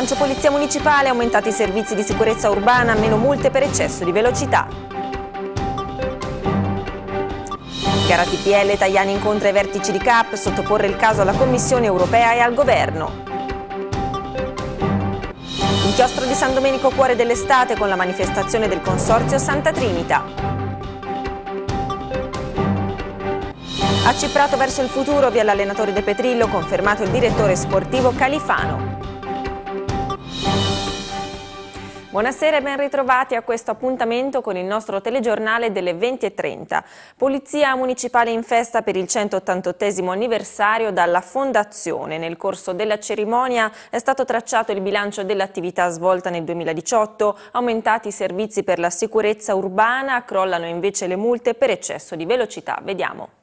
Bilancio Polizia Municipale, aumentati i servizi di sicurezza urbana, meno multe per eccesso di velocità. Gara TPL, Tajani incontra i vertici di CAP, sottoporre il caso alla Commissione europea e al Governo. Inchiostro di San Domenico Cuore dell'estate con la manifestazione del Consorzio Santa Trinita. A Ciprato verso il futuro, via l'allenatore De Petrillo, confermato il direttore sportivo Califano. Buonasera e ben ritrovati a questo appuntamento con il nostro telegiornale delle 20.30. Polizia municipale in festa per il 188 anniversario dalla Fondazione. Nel corso della cerimonia è stato tracciato il bilancio dell'attività svolta nel 2018, aumentati i servizi per la sicurezza urbana, crollano invece le multe per eccesso di velocità. Vediamo.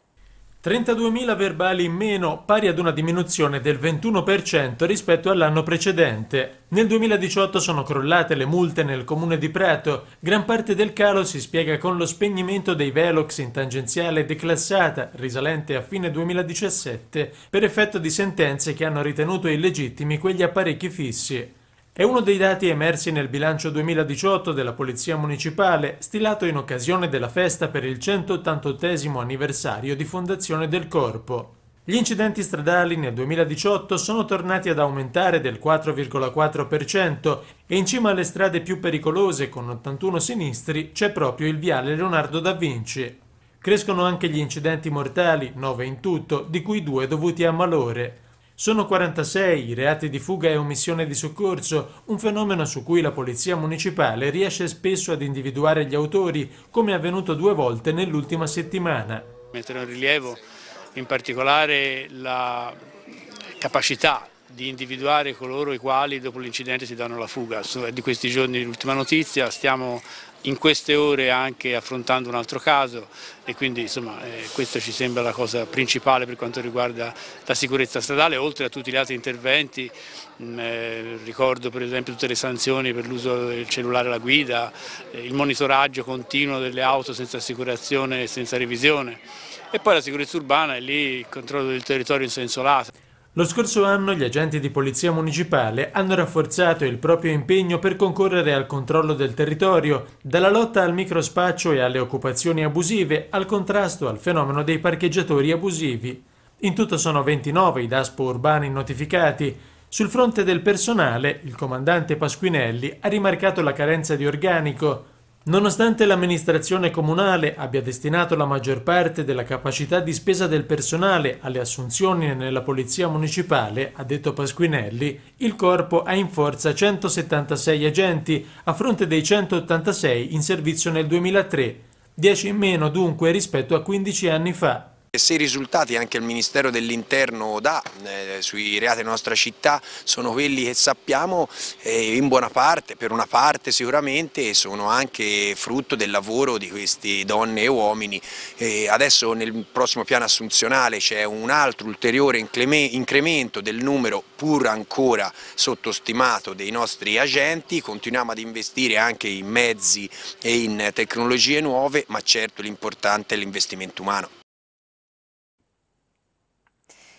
32.000 verbali in meno, pari ad una diminuzione del 21% rispetto all'anno precedente. Nel 2018 sono crollate le multe nel comune di Prato. Gran parte del calo si spiega con lo spegnimento dei velox in tangenziale declassata, risalente a fine 2017, per effetto di sentenze che hanno ritenuto illegittimi quegli apparecchi fissi. È uno dei dati emersi nel bilancio 2018 della Polizia Municipale, stilato in occasione della festa per il 188 anniversario di fondazione del Corpo. Gli incidenti stradali nel 2018 sono tornati ad aumentare del 4,4% e in cima alle strade più pericolose con 81 sinistri c'è proprio il viale Leonardo da Vinci. Crescono anche gli incidenti mortali, 9 in tutto, di cui 2 dovuti a malore. Sono 46 i reati di fuga e omissione di soccorso, un fenomeno su cui la Polizia Municipale riesce spesso ad individuare gli autori, come è avvenuto due volte nell'ultima settimana. Mettere in rilievo in particolare la capacità di individuare coloro i quali dopo l'incidente si danno la fuga. di questi giorni l'ultima notizia, stiamo in queste ore anche affrontando un altro caso e quindi insomma, eh, questa ci sembra la cosa principale per quanto riguarda la sicurezza stradale, oltre a tutti gli altri interventi, mh, mm, eh, ricordo per esempio tutte le sanzioni per l'uso del cellulare alla guida, eh, il monitoraggio continuo delle auto senza assicurazione e senza revisione e poi la sicurezza urbana e lì il controllo del territorio in senso lato. Lo scorso anno gli agenti di polizia municipale hanno rafforzato il proprio impegno per concorrere al controllo del territorio, dalla lotta al microspaccio e alle occupazioni abusive al contrasto al fenomeno dei parcheggiatori abusivi. In tutto sono 29 i DASPO urbani notificati. Sul fronte del personale, il comandante Pasquinelli ha rimarcato la carenza di organico, Nonostante l'amministrazione comunale abbia destinato la maggior parte della capacità di spesa del personale alle assunzioni nella polizia municipale, ha detto Pasquinelli, il corpo ha in forza 176 agenti a fronte dei 186 in servizio nel 2003, 10 in meno dunque rispetto a 15 anni fa. Se i risultati anche il Ministero dell'Interno dà eh, sui reati della nostra città sono quelli che sappiamo eh, in buona parte, per una parte sicuramente, sono anche frutto del lavoro di queste donne e uomini. Eh, adesso nel prossimo piano assunzionale c'è un altro ulteriore incremento del numero pur ancora sottostimato dei nostri agenti, continuiamo ad investire anche in mezzi e in tecnologie nuove, ma certo l'importante è l'investimento umano.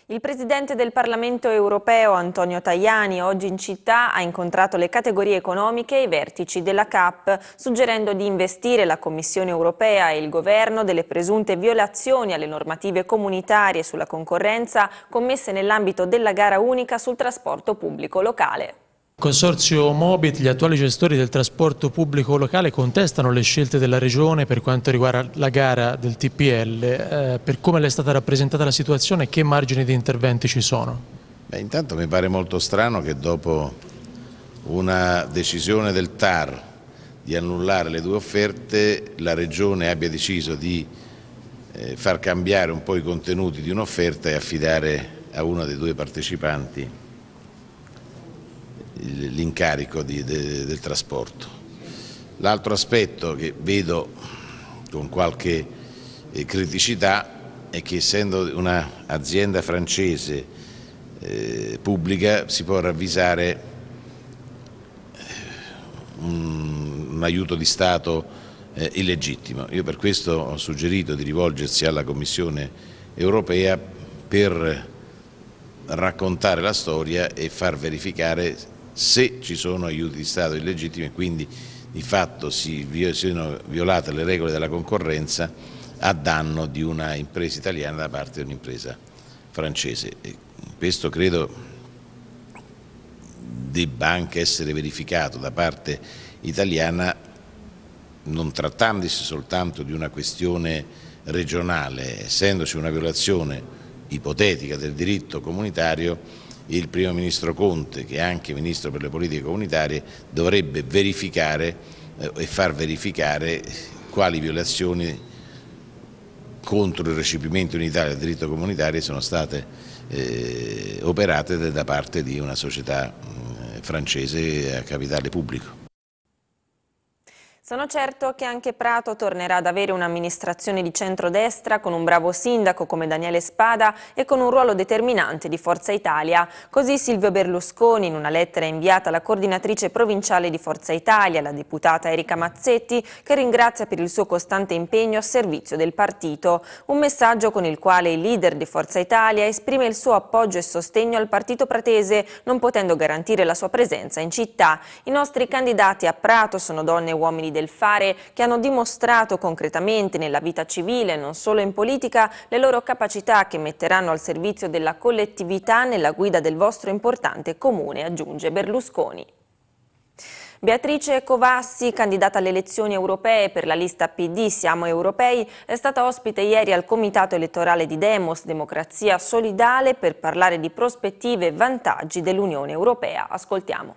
Il Presidente del Parlamento europeo Antonio Tajani oggi in città ha incontrato le categorie economiche e i vertici della CAP, suggerendo di investire la Commissione europea e il Governo delle presunte violazioni alle normative comunitarie sulla concorrenza commesse nell'ambito della gara unica sul trasporto pubblico locale. Consorzio Mobit, gli attuali gestori del trasporto pubblico locale contestano le scelte della Regione per quanto riguarda la gara del TPL. Eh, per come le è stata rappresentata la situazione, che margini di interventi ci sono? Beh, intanto mi pare molto strano che dopo una decisione del TAR di annullare le due offerte, la Regione abbia deciso di eh, far cambiare un po' i contenuti di un'offerta e affidare a uno dei due partecipanti l'incarico de, del trasporto. L'altro aspetto che vedo con qualche eh, criticità è che essendo un'azienda francese eh, pubblica si può ravvisare eh, un, un aiuto di Stato eh, illegittimo. Io per questo ho suggerito di rivolgersi alla Commissione europea per raccontare la storia e far verificare se ci sono aiuti di Stato illegittimi, e quindi di fatto si siano violate le regole della concorrenza a danno di una impresa italiana da parte di un'impresa francese. E questo credo debba anche essere verificato da parte italiana non trattandosi soltanto di una questione regionale, essendoci una violazione ipotetica del diritto comunitario, il primo ministro Conte, che è anche ministro per le politiche comunitarie, dovrebbe verificare eh, e far verificare quali violazioni contro il recepimento in Italia del diritto comunitario sono state eh, operate da parte di una società mm, francese a capitale pubblico. Sono certo che anche Prato tornerà ad avere un'amministrazione di centrodestra con un bravo sindaco come Daniele Spada e con un ruolo determinante di Forza Italia. Così Silvio Berlusconi, in una lettera inviata alla coordinatrice provinciale di Forza Italia, la deputata Erika Mazzetti, che ringrazia per il suo costante impegno a servizio del partito. Un messaggio con il quale il leader di Forza Italia esprime il suo appoggio e sostegno al partito pratese, non potendo garantire la sua presenza in città. I nostri candidati a Prato sono donne e uomini del fare che hanno dimostrato concretamente nella vita civile, e non solo in politica, le loro capacità che metteranno al servizio della collettività nella guida del vostro importante comune, aggiunge Berlusconi. Beatrice Covassi, candidata alle elezioni europee per la lista PD Siamo Europei, è stata ospite ieri al comitato elettorale di Demos Democrazia Solidale per parlare di prospettive e vantaggi dell'Unione Europea. Ascoltiamo.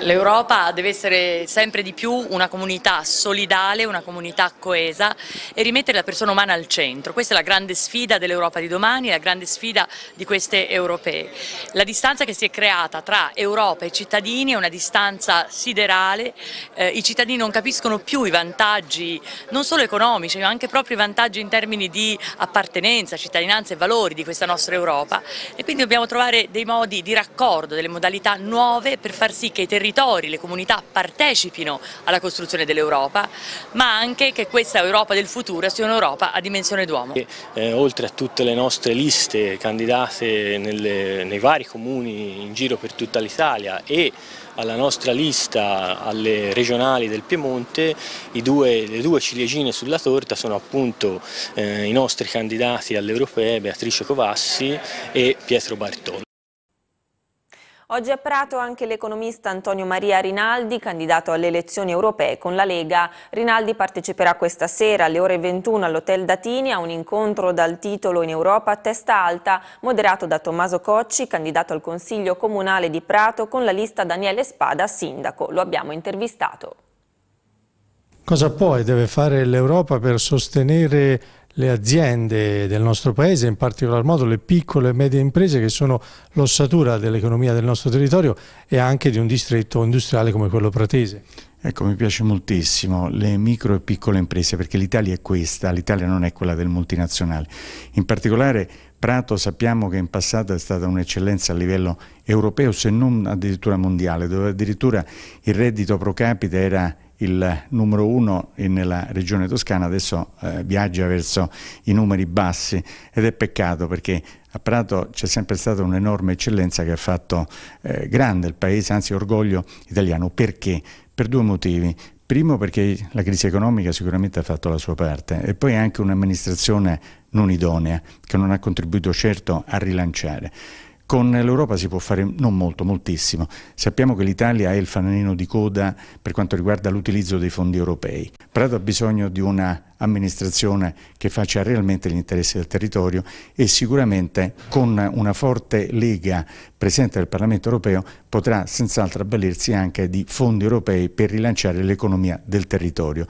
L'Europa deve essere sempre di più una comunità solidale, una comunità coesa e rimettere la persona umana al centro. Questa è la grande sfida dell'Europa di domani, la grande sfida di queste europee. La distanza che si è creata tra Europa e cittadini è una distanza siderale, eh, i cittadini non capiscono più i vantaggi non solo economici ma anche proprio i vantaggi in termini di appartenenza, cittadinanza e valori di questa nostra Europa e quindi dobbiamo trovare dei modi di raccordo, delle modalità nuove per far sì che i territori territori, le comunità partecipino alla costruzione dell'Europa, ma anche che questa Europa del futuro sia un'Europa a dimensione d'uomo. Eh, oltre a tutte le nostre liste candidate nelle, nei vari comuni in giro per tutta l'Italia e alla nostra lista alle regionali del Piemonte, due, le due ciliegine sulla torta sono appunto eh, i nostri candidati alle europee Beatrice Covassi e Pietro Bartolo. Oggi a Prato anche l'economista Antonio Maria Rinaldi, candidato alle elezioni europee con la Lega. Rinaldi parteciperà questa sera alle ore 21 all'Hotel Datini a un incontro dal titolo In Europa a testa alta, moderato da Tommaso Cocci, candidato al Consiglio Comunale di Prato con la lista Daniele Spada, sindaco. Lo abbiamo intervistato. Cosa può e deve fare l'Europa per sostenere le aziende del nostro paese, in particolar modo le piccole e medie imprese che sono l'ossatura dell'economia del nostro territorio e anche di un distretto industriale come quello pratese. Ecco, mi piace moltissimo le micro e piccole imprese perché l'Italia è questa, l'Italia non è quella del multinazionale. In particolare Prato sappiamo che in passato è stata un'eccellenza a livello europeo se non addirittura mondiale, dove addirittura il reddito pro capite era il numero uno nella regione toscana adesso eh, viaggia verso i numeri bassi ed è peccato perché a Prato c'è sempre stata un'enorme eccellenza che ha fatto eh, grande il paese, anzi orgoglio italiano. Perché? Per due motivi. Primo perché la crisi economica sicuramente ha fatto la sua parte e poi anche un'amministrazione non idonea che non ha contribuito certo a rilanciare. Con l'Europa si può fare non molto, moltissimo. Sappiamo che l'Italia è il fanalino di coda per quanto riguarda l'utilizzo dei fondi europei. Prato ha bisogno di un'amministrazione che faccia realmente gli interessi del territorio e sicuramente con una forte lega presente nel Parlamento europeo potrà senz'altro avvalersi anche di fondi europei per rilanciare l'economia del territorio.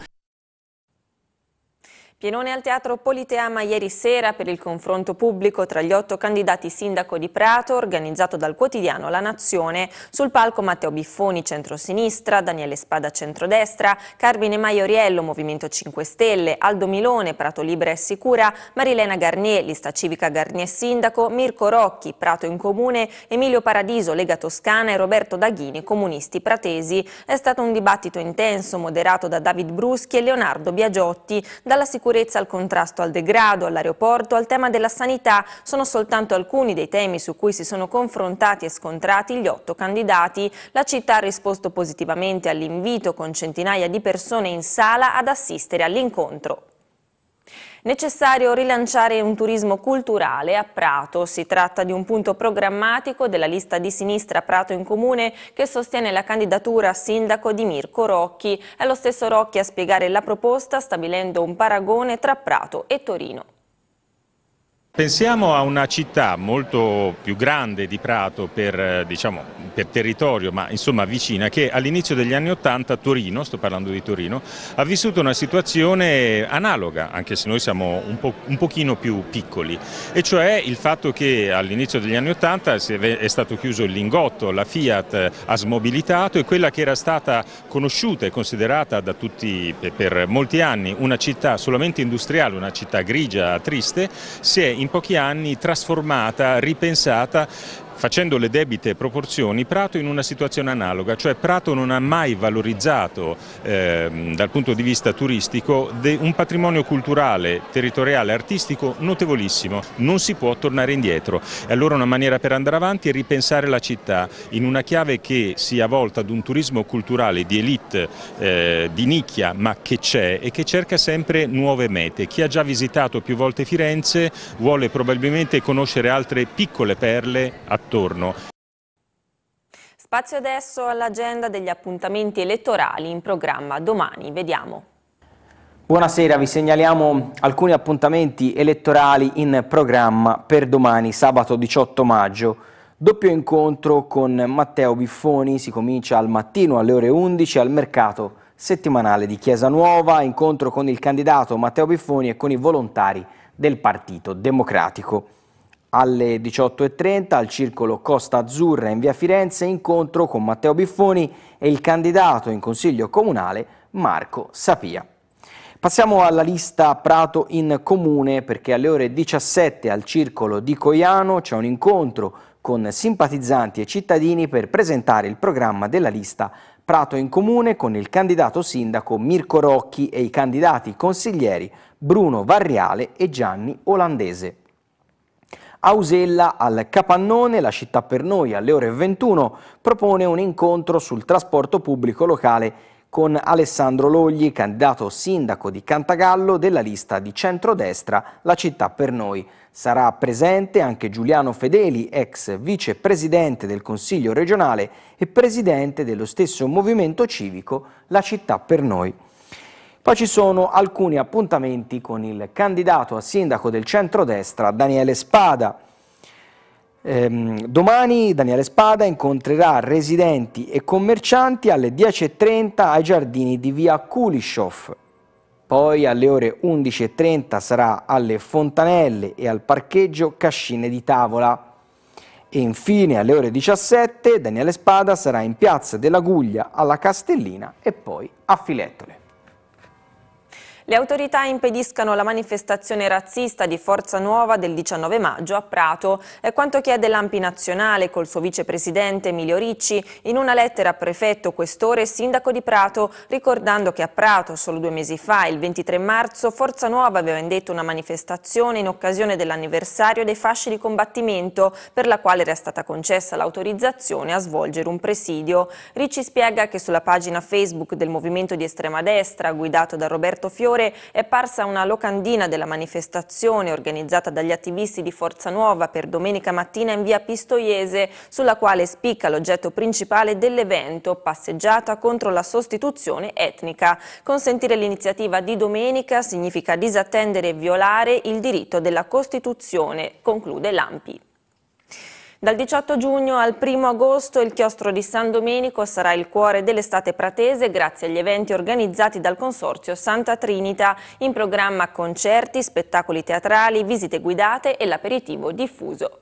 Pienone al Teatro Politeama ieri sera per il confronto pubblico tra gli otto candidati sindaco di Prato organizzato dal quotidiano La Nazione. Sul palco Matteo Biffoni centrosinistra, Daniele Spada centrodestra, Carmine Maioriello Movimento 5 Stelle, Aldo Milone Prato Libera e Sicura, Marilena Garnier lista civica Garnier sindaco, Mirko Rocchi Prato in Comune, Emilio Paradiso Lega Toscana e Roberto Daghini Comunisti Pratesi. È stato un dibattito intenso moderato da David Bruschi e Leonardo Biagiotti dalla sicurezza sicurezza al contrasto al degrado, all'aeroporto, al tema della sanità sono soltanto alcuni dei temi su cui si sono confrontati e scontrati gli otto candidati. La città ha risposto positivamente all'invito con centinaia di persone in sala ad assistere all'incontro. Necessario rilanciare un turismo culturale a Prato. Si tratta di un punto programmatico della lista di sinistra Prato in Comune che sostiene la candidatura a sindaco di Mirko Rocchi. È lo stesso Rocchi a spiegare la proposta stabilendo un paragone tra Prato e Torino. Pensiamo a una città molto più grande di Prato per, eh, diciamo, per territorio, ma insomma vicina, che all'inizio degli anni Ottanta Torino, sto parlando di Torino, ha vissuto una situazione analoga, anche se noi siamo un, po un pochino più piccoli, e cioè il fatto che all'inizio degli anni Ottanta è stato chiuso il lingotto, la Fiat eh, ha smobilitato e quella che era stata conosciuta e considerata da tutti per molti anni una città solamente industriale, una città grigia, triste, si è in pochi anni trasformata, ripensata Facendo le debite proporzioni, Prato in una situazione analoga, cioè Prato non ha mai valorizzato eh, dal punto di vista turistico un patrimonio culturale, territoriale, artistico notevolissimo, non si può tornare indietro. E allora una maniera per andare avanti è ripensare la città in una chiave che sia volta ad un turismo culturale di elite, eh, di nicchia, ma che c'è e che cerca sempre nuove mete. Chi ha già visitato più volte Firenze vuole probabilmente conoscere altre piccole perle attorno attorno. Spazio adesso all'agenda degli appuntamenti elettorali in programma domani. Vediamo. Buonasera, vi segnaliamo alcuni appuntamenti elettorali in programma per domani, sabato 18 maggio. Doppio incontro con Matteo Biffoni, si comincia al mattino alle ore 11 al mercato settimanale di Chiesa Nuova, incontro con il candidato Matteo Biffoni e con i volontari del Partito Democratico alle 18.30 al circolo Costa Azzurra in via Firenze incontro con Matteo Biffoni e il candidato in consiglio comunale Marco Sapia. Passiamo alla lista Prato in Comune perché alle ore 17 al circolo di Coiano c'è un incontro con simpatizzanti e cittadini per presentare il programma della lista Prato in Comune con il candidato sindaco Mirko Rocchi e i candidati consiglieri Bruno Varriale e Gianni Olandese. Ausella al Capannone, la città per noi, alle ore 21, propone un incontro sul trasporto pubblico locale con Alessandro Logli, candidato sindaco di Cantagallo della lista di centrodestra La città per noi. Sarà presente anche Giuliano Fedeli, ex vicepresidente del Consiglio regionale e presidente dello stesso movimento civico La città per noi. Poi ci sono alcuni appuntamenti con il candidato a sindaco del centrodestra Daniele Spada. Ehm, domani Daniele Spada incontrerà residenti e commercianti alle 10.30 ai giardini di via Kulishov. Poi alle ore 11.30 sarà alle Fontanelle e al parcheggio Cascine di Tavola. E infine alle ore 17 Daniele Spada sarà in piazza della Guglia alla Castellina e poi a Filettole. Le autorità impediscano la manifestazione razzista di Forza Nuova del 19 maggio a Prato, è quanto chiede l'Ampi Nazionale col suo vicepresidente Emilio Ricci in una lettera a prefetto, questore e sindaco di Prato, ricordando che a Prato solo due mesi fa, il 23 marzo, Forza Nuova aveva indetto una manifestazione in occasione dell'anniversario dei fasci di combattimento per la quale era stata concessa l'autorizzazione a svolgere un presidio. Ricci spiega che sulla pagina Facebook del movimento di estrema destra, guidato da Roberto Fiori, ore è parsa una locandina della manifestazione organizzata dagli attivisti di Forza Nuova per domenica mattina in via Pistoiese, sulla quale spicca l'oggetto principale dell'evento, passeggiata contro la sostituzione etnica. Consentire l'iniziativa di domenica significa disattendere e violare il diritto della Costituzione, conclude l'AMPI. Dal 18 giugno al 1 agosto il chiostro di San Domenico sarà il cuore dell'estate pratese grazie agli eventi organizzati dal Consorzio Santa Trinita, in programma concerti, spettacoli teatrali, visite guidate e l'aperitivo diffuso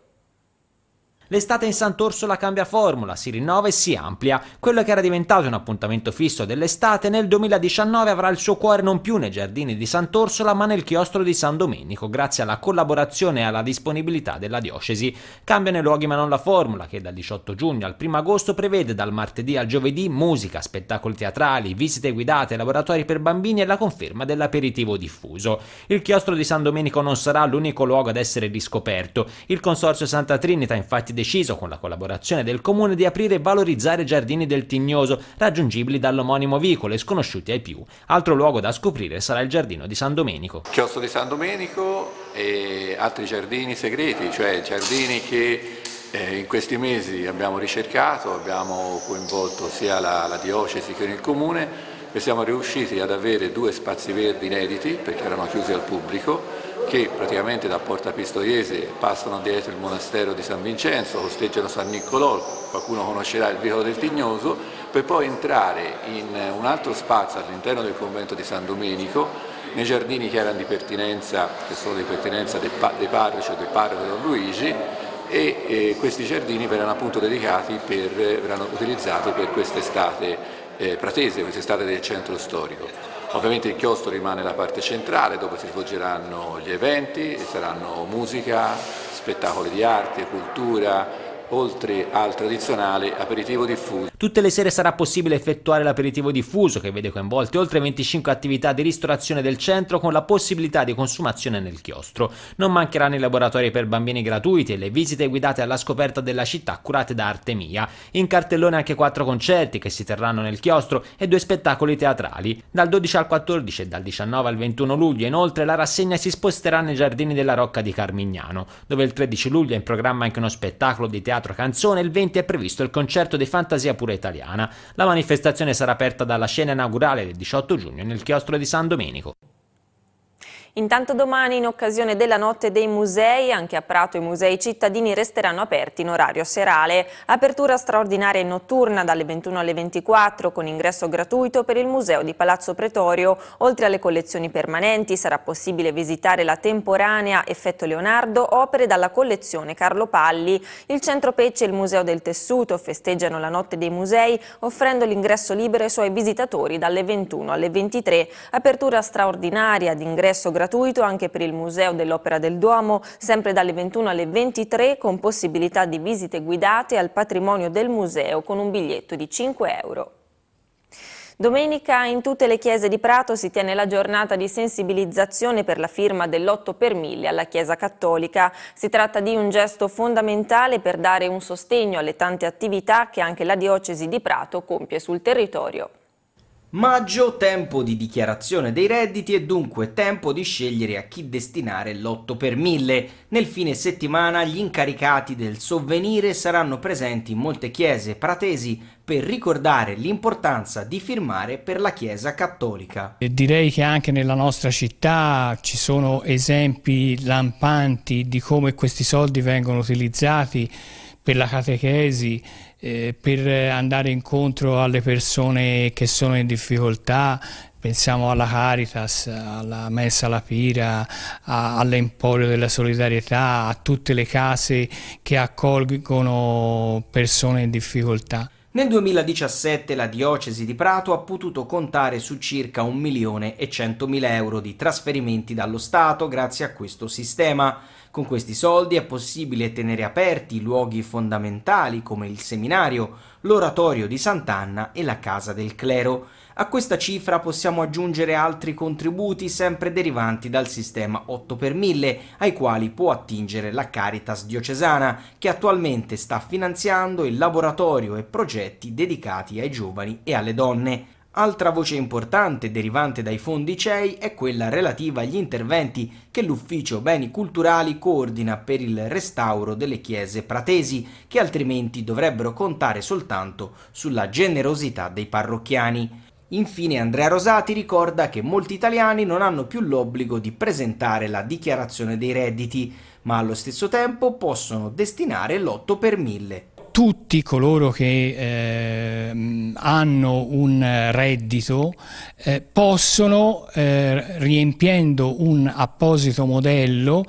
L'estate in Sant'Orsola cambia formula, si rinnova e si amplia. Quello che era diventato un appuntamento fisso dell'estate nel 2019 avrà il suo cuore non più nei giardini di Sant'Orsola ma nel chiostro di San Domenico grazie alla collaborazione e alla disponibilità della diocesi. Cambiano i luoghi ma non la formula che dal 18 giugno al 1 agosto prevede dal martedì al giovedì musica, spettacoli teatrali, visite guidate, laboratori per bambini e la conferma dell'aperitivo diffuso. Il chiostro di San Domenico non sarà l'unico luogo ad essere riscoperto. Il Consorzio Santa Trinita infatti deciso, con la collaborazione del comune, di aprire e valorizzare i giardini del Tignoso, raggiungibili dall'omonimo vicolo e sconosciuti ai più. Altro luogo da scoprire sarà il giardino di San Domenico. Chiosso di San Domenico e altri giardini segreti, cioè giardini che eh, in questi mesi abbiamo ricercato, abbiamo coinvolto sia la, la diocesi che il comune e siamo riusciti ad avere due spazi verdi inediti perché erano chiusi al pubblico che praticamente da Porta Pistoiese passano dietro il monastero di San Vincenzo, costeggiano San Niccolò, qualcuno conoscerà il vicolo del Tignoso, per poi entrare in un altro spazio all'interno del convento di San Domenico, nei giardini che erano di pertinenza, che sono di pertinenza dei, pa dei parroci cioè o del parroco Don Luigi, e eh, questi giardini verranno appunto dedicati per, verranno utilizzati per quest'estate eh, pratese, quest'estate del centro storico. Ovviamente il chiostro rimane la parte centrale dove si svolgeranno gli eventi, saranno musica, spettacoli di arte, cultura, oltre al tradizionale aperitivo diffuso. Tutte le sere sarà possibile effettuare l'aperitivo diffuso che vede coinvolte oltre 25 attività di ristorazione del centro con la possibilità di consumazione nel chiostro. Non mancheranno i laboratori per bambini gratuiti e le visite guidate alla scoperta della città curate da Artemia. In cartellone anche quattro concerti che si terranno nel chiostro e due spettacoli teatrali. Dal 12 al 14 e dal 19 al 21 luglio inoltre la rassegna si sposterà nei giardini della Rocca di Carmignano, dove il 13 luglio è in programma anche uno spettacolo di teatro Teatro Canzone il 20 è previsto il concerto di Fantasia Pura Italiana. La manifestazione sarà aperta dalla scena inaugurale del 18 giugno nel chiostro di San Domenico. Intanto domani, in occasione della notte dei musei, anche a Prato i musei cittadini resteranno aperti in orario serale. Apertura straordinaria e notturna dalle 21 alle 24 con ingresso gratuito per il Museo di Palazzo Pretorio. Oltre alle collezioni permanenti sarà possibile visitare la temporanea Effetto Leonardo, opere dalla collezione Carlo Palli. Il Centro Pecce e il Museo del Tessuto festeggiano la notte dei musei offrendo l'ingresso libero ai suoi visitatori dalle 21 alle 23. Apertura straordinaria d'ingresso gratuito gratuito anche per il Museo dell'Opera del Duomo, sempre dalle 21 alle 23 con possibilità di visite guidate al patrimonio del museo con un biglietto di 5 euro. Domenica in tutte le chiese di Prato si tiene la giornata di sensibilizzazione per la firma dell'8 per 1000 alla Chiesa Cattolica. Si tratta di un gesto fondamentale per dare un sostegno alle tante attività che anche la diocesi di Prato compie sul territorio. Maggio, tempo di dichiarazione dei redditi e dunque tempo di scegliere a chi destinare l'8 per 1000. Nel fine settimana gli incaricati del sovvenire saranno presenti in molte chiese pratesi per ricordare l'importanza di firmare per la Chiesa Cattolica. E direi che anche nella nostra città ci sono esempi lampanti di come questi soldi vengono utilizzati per la catechesi eh, per andare incontro alle persone che sono in difficoltà, pensiamo alla Caritas, alla Messa alla Pira, all'Emporio della Solidarietà, a tutte le case che accolgono persone in difficoltà. Nel 2017 la diocesi di Prato ha potuto contare su circa 1 milione e 100 mila euro di trasferimenti dallo Stato grazie a questo sistema. Con questi soldi è possibile tenere aperti luoghi fondamentali come il seminario, l'oratorio di Sant'Anna e la casa del clero. A questa cifra possiamo aggiungere altri contributi sempre derivanti dal sistema 8 per 1000 ai quali può attingere la Caritas diocesana che attualmente sta finanziando il laboratorio e progetti dedicati ai giovani e alle donne. Altra voce importante derivante dai fondi CEI è quella relativa agli interventi che l'Ufficio Beni Culturali coordina per il restauro delle chiese pratesi, che altrimenti dovrebbero contare soltanto sulla generosità dei parrocchiani. Infine Andrea Rosati ricorda che molti italiani non hanno più l'obbligo di presentare la dichiarazione dei redditi, ma allo stesso tempo possono destinare l'8 per mille tutti coloro che eh, hanno un reddito eh, possono, eh, riempiendo un apposito modello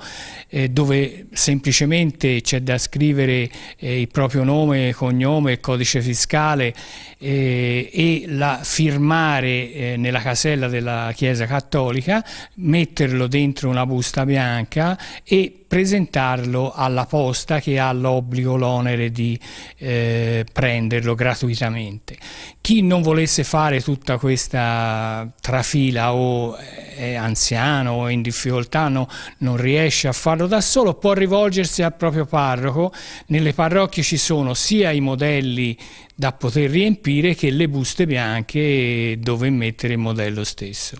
eh, dove semplicemente c'è da scrivere eh, il proprio nome, cognome, il codice fiscale eh, e la firmare eh, nella casella della Chiesa Cattolica, metterlo dentro una busta bianca e presentarlo alla posta che ha l'obbligo, l'onere di eh, prenderlo gratuitamente. Chi non volesse fare tutta questa trafila o eh, è anziano o in difficoltà no, non riesce a farlo da solo può rivolgersi al proprio parroco. Nelle parrocchie ci sono sia i modelli da poter riempire che le buste bianche dove mettere il modello stesso.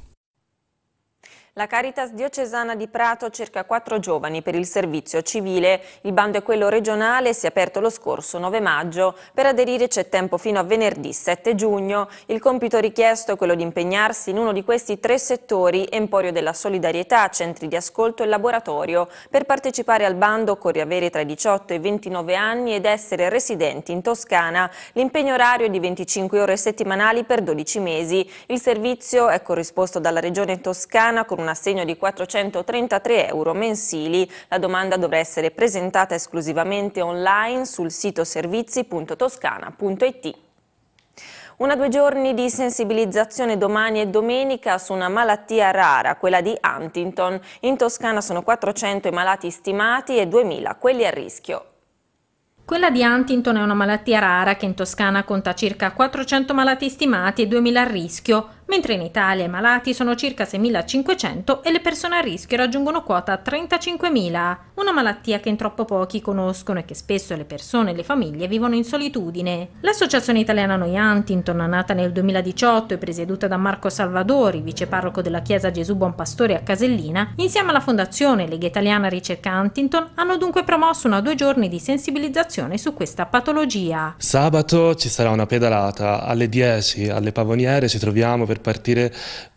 La Caritas diocesana di Prato cerca quattro giovani per il servizio civile. Il bando è quello regionale, si è aperto lo scorso 9 maggio. Per aderire c'è tempo fino a venerdì 7 giugno. Il compito richiesto è quello di impegnarsi in uno di questi tre settori, Emporio della Solidarietà, Centri di Ascolto e Laboratorio. Per partecipare al bando occorre avere tra i 18 e i 29 anni ed essere residenti in Toscana. L'impegno orario è di 25 ore settimanali per 12 mesi. Il servizio è corrisposto dalla Regione Toscana con un assegno di 433 euro mensili. La domanda dovrà essere presentata esclusivamente online sul sito servizi.toscana.it. Una due giorni di sensibilizzazione domani e domenica su una malattia rara, quella di Huntington. In Toscana sono 400 i malati stimati e 2000 quelli a rischio. Quella di Huntington è una malattia rara che in Toscana conta circa 400 malati stimati e 2000 a rischio mentre in Italia i malati sono circa 6.500 e le persone a rischio raggiungono quota 35.000, una malattia che in troppo pochi conoscono e che spesso le persone e le famiglie vivono in solitudine. L'Associazione Italiana Noi Huntington, nata nel 2018 e presieduta da Marco Salvadori, viceparroco della Chiesa Gesù Buon Pastore a Casellina, insieme alla Fondazione Lega Italiana Ricerca Huntington, hanno dunque promosso una due giorni di sensibilizzazione su questa patologia. Sabato ci sarà una pedalata alle 10 alle Pavoniere, ci troviamo per partire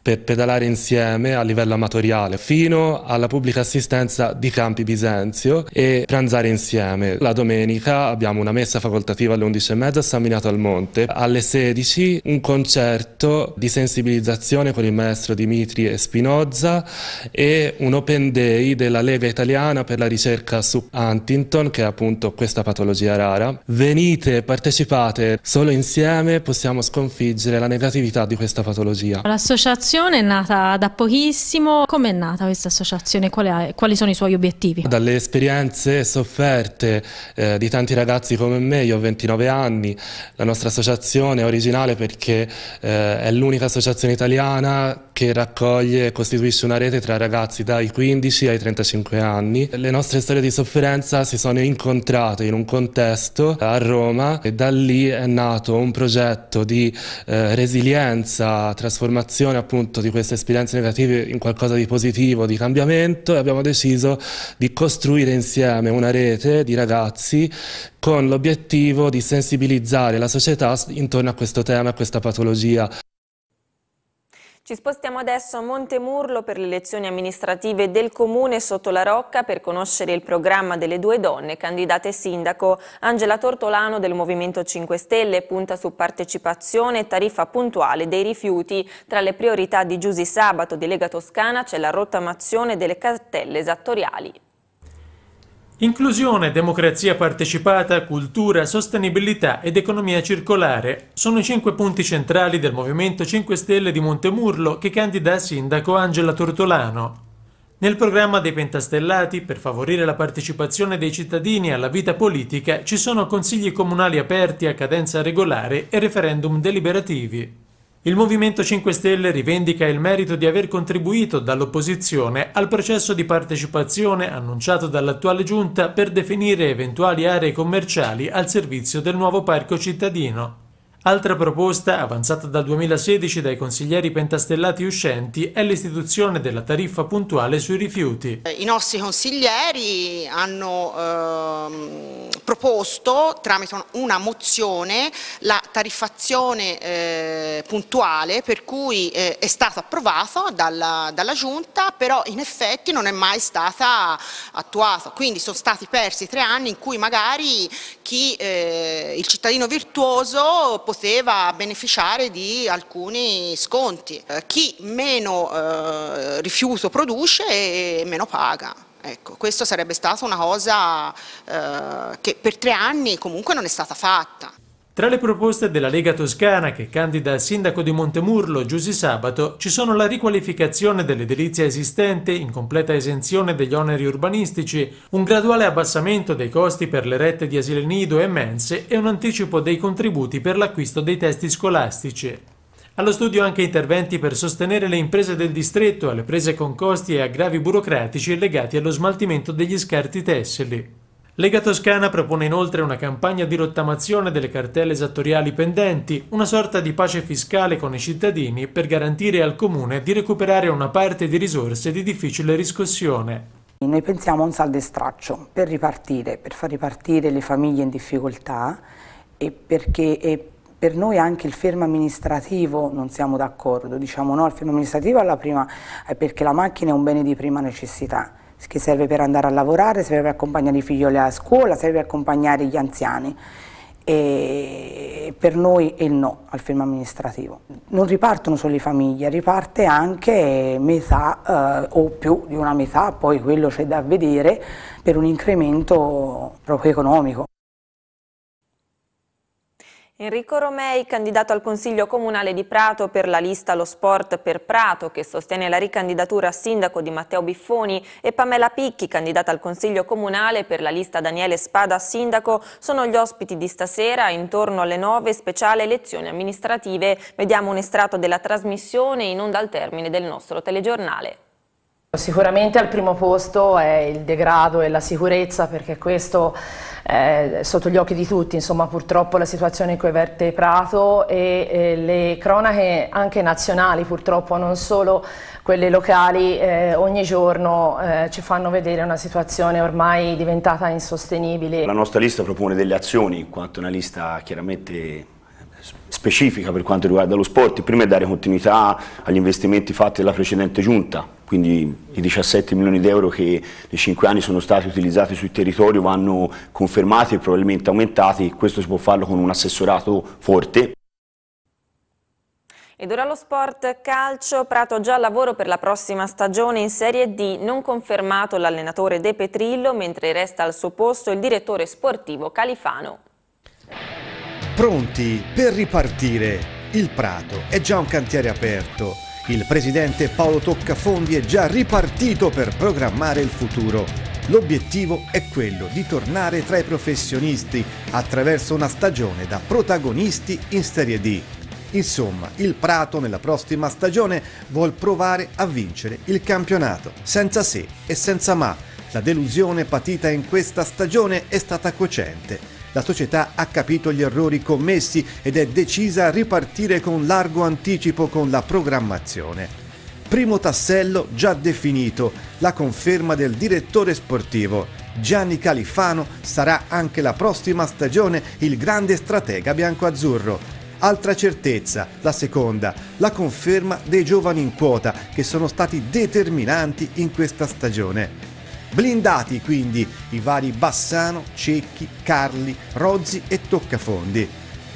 per pedalare insieme a livello amatoriale fino alla pubblica assistenza di Campi Bisenzio e pranzare insieme. La domenica abbiamo una messa facoltativa alle 11.30 a San Minato al Monte, alle 16 un concerto di sensibilizzazione con il maestro Dimitri Espinoza e un open day della Lega Italiana per la ricerca su Huntington che è appunto questa patologia rara. Venite, partecipate, solo insieme possiamo sconfiggere la negatività di questa patologia gelosia. L'associazione è nata da pochissimo, come è nata questa associazione? Quali, quali sono i suoi obiettivi? Dalle esperienze sofferte eh, di tanti ragazzi come me, io ho 29 anni, la nostra associazione è originale perché eh, è l'unica associazione italiana che raccoglie e costituisce una rete tra ragazzi dai 15 ai 35 anni. Le nostre storie di sofferenza si sono incontrate in un contesto a Roma e da lì è nato un progetto di eh, resilienza trasformazione appunto di queste esperienze negative in qualcosa di positivo, di cambiamento e abbiamo deciso di costruire insieme una rete di ragazzi con l'obiettivo di sensibilizzare la società intorno a questo tema, a questa patologia. Ci spostiamo adesso a Montemurlo per le elezioni amministrative del comune sotto la Rocca per conoscere il programma delle due donne candidate sindaco. Angela Tortolano del Movimento 5 Stelle punta su partecipazione e tariffa puntuale dei rifiuti. Tra le priorità di Giusy Sabato di Lega Toscana c'è la rottamazione delle cartelle esattoriali. Inclusione, democrazia partecipata, cultura, sostenibilità ed economia circolare sono i cinque punti centrali del Movimento 5 Stelle di Montemurlo che candida a sindaco Angela Tortolano. Nel programma dei Pentastellati, per favorire la partecipazione dei cittadini alla vita politica, ci sono consigli comunali aperti a cadenza regolare e referendum deliberativi. Il Movimento 5 Stelle rivendica il merito di aver contribuito dall'opposizione al processo di partecipazione annunciato dall'attuale giunta per definire eventuali aree commerciali al servizio del nuovo parco cittadino. Altra proposta, avanzata dal 2016 dai consiglieri pentastellati uscenti, è l'istituzione della tariffa puntuale sui rifiuti. I nostri consiglieri hanno ehm, proposto, tramite una mozione, la tariffazione eh, puntuale, per cui eh, è stato approvato dalla, dalla Giunta, però in effetti non è mai stata attuata. Quindi sono stati persi tre anni in cui magari chi, eh, il cittadino virtuoso poteva beneficiare di alcuni sconti. Eh, chi meno eh, rifiuto produce e meno paga. Ecco, questo sarebbe stata una cosa eh, che per tre anni comunque non è stata fatta. Tra le proposte della Lega Toscana che candida al sindaco di Montemurlo Giussi Sabato ci sono la riqualificazione dell'edilizia esistente in completa esenzione degli oneri urbanistici, un graduale abbassamento dei costi per le rette di asile nido e mense e un anticipo dei contributi per l'acquisto dei testi scolastici. Allo studio anche interventi per sostenere le imprese del distretto alle prese con costi e aggravi burocratici legati allo smaltimento degli scarti tessili. Lega Toscana propone inoltre una campagna di rottamazione delle cartelle esattoriali pendenti, una sorta di pace fiscale con i cittadini per garantire al Comune di recuperare una parte di risorse di difficile riscossione. Noi pensiamo a un saldo e straccio per ripartire, per far ripartire le famiglie in difficoltà e perché e per noi anche il fermo amministrativo non siamo d'accordo, diciamo no al fermo amministrativo alla prima, perché la macchina è un bene di prima necessità che serve per andare a lavorare, serve per accompagnare i figlioli a scuola, serve per accompagnare gli anziani. E per noi è il no al fermo amministrativo. Non ripartono solo le famiglie, riparte anche metà eh, o più di una metà, poi quello c'è da vedere, per un incremento proprio economico. Enrico Romei, candidato al Consiglio Comunale di Prato per la lista Lo Sport per Prato, che sostiene la ricandidatura a sindaco di Matteo Biffoni, e Pamela Picchi, candidata al Consiglio Comunale per la lista Daniele Spada a sindaco, sono gli ospiti di stasera, intorno alle nove speciali elezioni amministrative. Vediamo un estratto della trasmissione in onda al termine del nostro telegiornale. Sicuramente al primo posto è il degrado e la sicurezza, perché questo eh, sotto gli occhi di tutti, insomma purtroppo la situazione in cui verte Prato e eh, le cronache anche nazionali purtroppo, non solo quelle locali, eh, ogni giorno eh, ci fanno vedere una situazione ormai diventata insostenibile. La nostra lista propone delle azioni, in quanto una lista chiaramente specifica per quanto riguarda lo sport, il primo è dare continuità agli investimenti fatti dalla precedente giunta, quindi i 17 milioni di euro che nei 5 anni sono stati utilizzati sul territorio vanno confermati e probabilmente aumentati, questo si può farlo con un assessorato forte. Ed ora lo sport calcio, Prato già al lavoro per la prossima stagione in Serie D, non confermato l'allenatore De Petrillo, mentre resta al suo posto il direttore sportivo Califano. Pronti per ripartire. Il Prato è già un cantiere aperto. Il presidente Paolo Toccafondi è già ripartito per programmare il futuro. L'obiettivo è quello di tornare tra i professionisti attraverso una stagione da protagonisti in Serie D. Insomma, il Prato nella prossima stagione vuol provare a vincere il campionato, senza se e senza ma. La delusione patita in questa stagione è stata cocente la società ha capito gli errori commessi ed è decisa a ripartire con largo anticipo con la programmazione. Primo tassello già definito, la conferma del direttore sportivo. Gianni Califano sarà anche la prossima stagione il grande stratega biancoazzurro. Altra certezza, la seconda, la conferma dei giovani in quota che sono stati determinanti in questa stagione. Blindati quindi i vari Bassano, Cecchi, Carli, Rozzi e Toccafondi.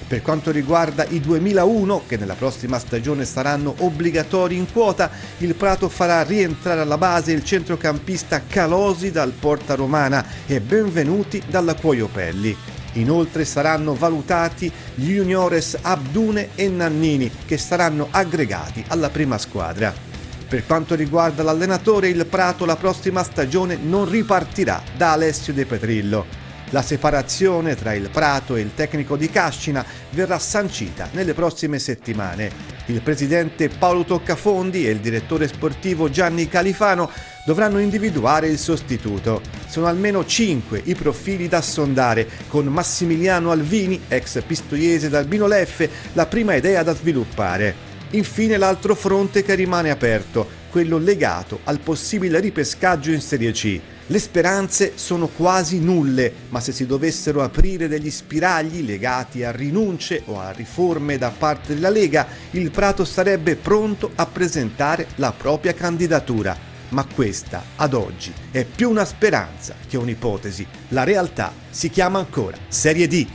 Per quanto riguarda i 2001, che nella prossima stagione saranno obbligatori in quota, il Prato farà rientrare alla base il centrocampista Calosi dal Porta Romana e benvenuti dalla Cuoiopelli. Inoltre saranno valutati gli juniores Abdune e Nannini, che saranno aggregati alla prima squadra. Per quanto riguarda l'allenatore, il Prato la prossima stagione non ripartirà da Alessio De Petrillo. La separazione tra il Prato e il tecnico di Cascina verrà sancita nelle prossime settimane. Il presidente Paolo Toccafondi e il direttore sportivo Gianni Califano dovranno individuare il sostituto. Sono almeno cinque i profili da sondare, con Massimiliano Alvini, ex pistoiese d'Albino Leffe, la prima idea da sviluppare. Infine l'altro fronte che rimane aperto, quello legato al possibile ripescaggio in Serie C. Le speranze sono quasi nulle, ma se si dovessero aprire degli spiragli legati a rinunce o a riforme da parte della Lega, il Prato sarebbe pronto a presentare la propria candidatura. Ma questa, ad oggi, è più una speranza che un'ipotesi. La realtà si chiama ancora Serie D.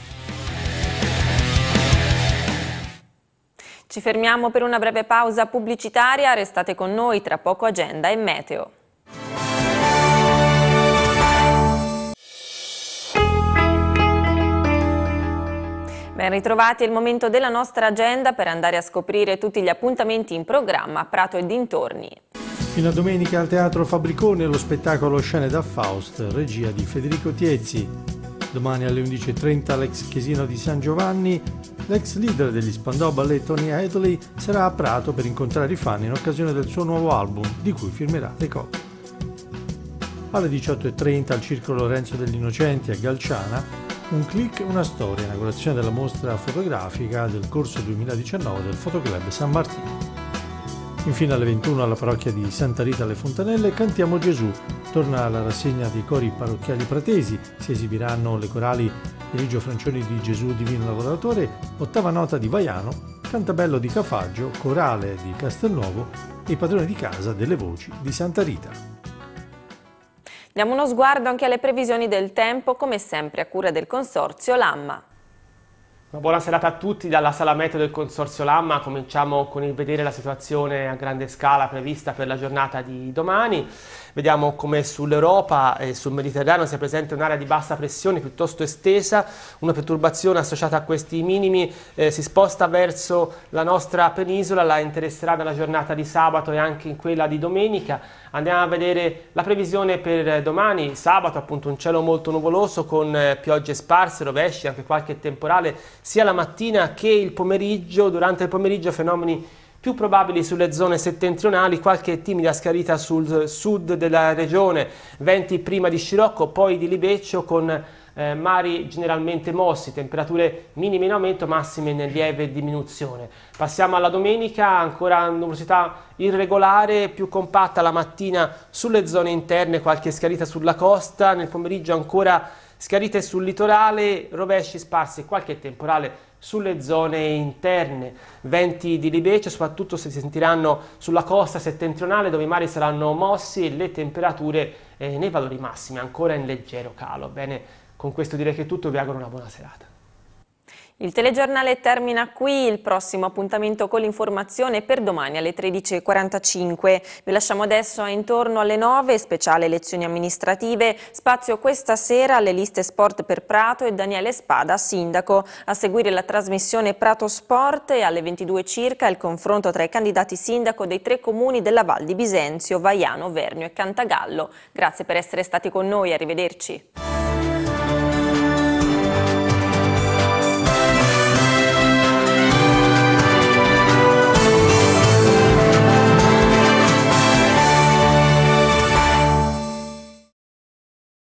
Ci fermiamo per una breve pausa pubblicitaria, restate con noi, tra poco agenda e meteo. Ben ritrovati, è il momento della nostra agenda per andare a scoprire tutti gli appuntamenti in programma a Prato e dintorni. Fino a domenica al Teatro Fabricone lo spettacolo Scene da Faust, regia di Federico Tiezzi. Domani alle 11.30 all'ex Chiesino di San Giovanni, l'ex leader degli Spandau Ballet Tony Hadley sarà a Prato per incontrare i fan in occasione del suo nuovo album, di cui firmerà le copie. Alle 18.30 al Circolo Lorenzo degli Innocenti a Galciana, un click, una storia, inaugurazione della mostra fotografica del corso 2019 del Fotoclub San Martino. Infine alle 21 alla parrocchia di Santa Rita alle Fontanelle cantiamo Gesù. Torna alla rassegna dei cori parrocchiali pratesi, si esibiranno le corali Eligio Francioni di Gesù Divino Lavoratore, ottava nota di Vaiano, cantabello di Cafaggio, corale di Castelnuovo e padrone di casa delle voci di Santa Rita. Diamo uno sguardo anche alle previsioni del tempo, come sempre a cura del consorzio Lamma. Una buona serata a tutti dalla sala meteo del Consorzio Lamma, cominciamo con il vedere la situazione a grande scala prevista per la giornata di domani. Vediamo come sull'Europa e sul Mediterraneo sia presente un'area di bassa pressione piuttosto estesa, una perturbazione associata a questi minimi eh, si sposta verso la nostra penisola, la interesserà nella giornata di sabato e anche in quella di domenica. Andiamo a vedere la previsione per domani, sabato appunto un cielo molto nuvoloso con eh, piogge sparse, rovesci, anche qualche temporale sia la mattina che il pomeriggio, durante il pomeriggio fenomeni più probabili sulle zone settentrionali, qualche timida scarita sul sud della regione, venti prima di Scirocco, poi di Libeccio con eh, mari generalmente mossi, temperature minime in aumento, massime in lieve diminuzione. Passiamo alla domenica, ancora nuvolosità irregolare, più compatta la mattina sulle zone interne, qualche scarita sulla costa, nel pomeriggio ancora Schiarite sul litorale, rovesci sparsi qualche temporale sulle zone interne, venti di libeccio, soprattutto se si sentiranno sulla costa settentrionale dove i mari saranno mossi e le temperature eh, nei valori massimi, ancora in leggero calo. Bene, con questo direi che è tutto, vi auguro una buona serata. Il telegiornale termina qui, il prossimo appuntamento con l'informazione per domani alle 13.45. Vi lasciamo adesso a intorno alle 9, speciale elezioni amministrative, spazio questa sera alle liste sport per Prato e Daniele Spada, sindaco. A seguire la trasmissione Prato Sport e alle 22 circa il confronto tra i candidati sindaco dei tre comuni della Val di Bisenzio, Vaiano, Vernio e Cantagallo. Grazie per essere stati con noi, arrivederci.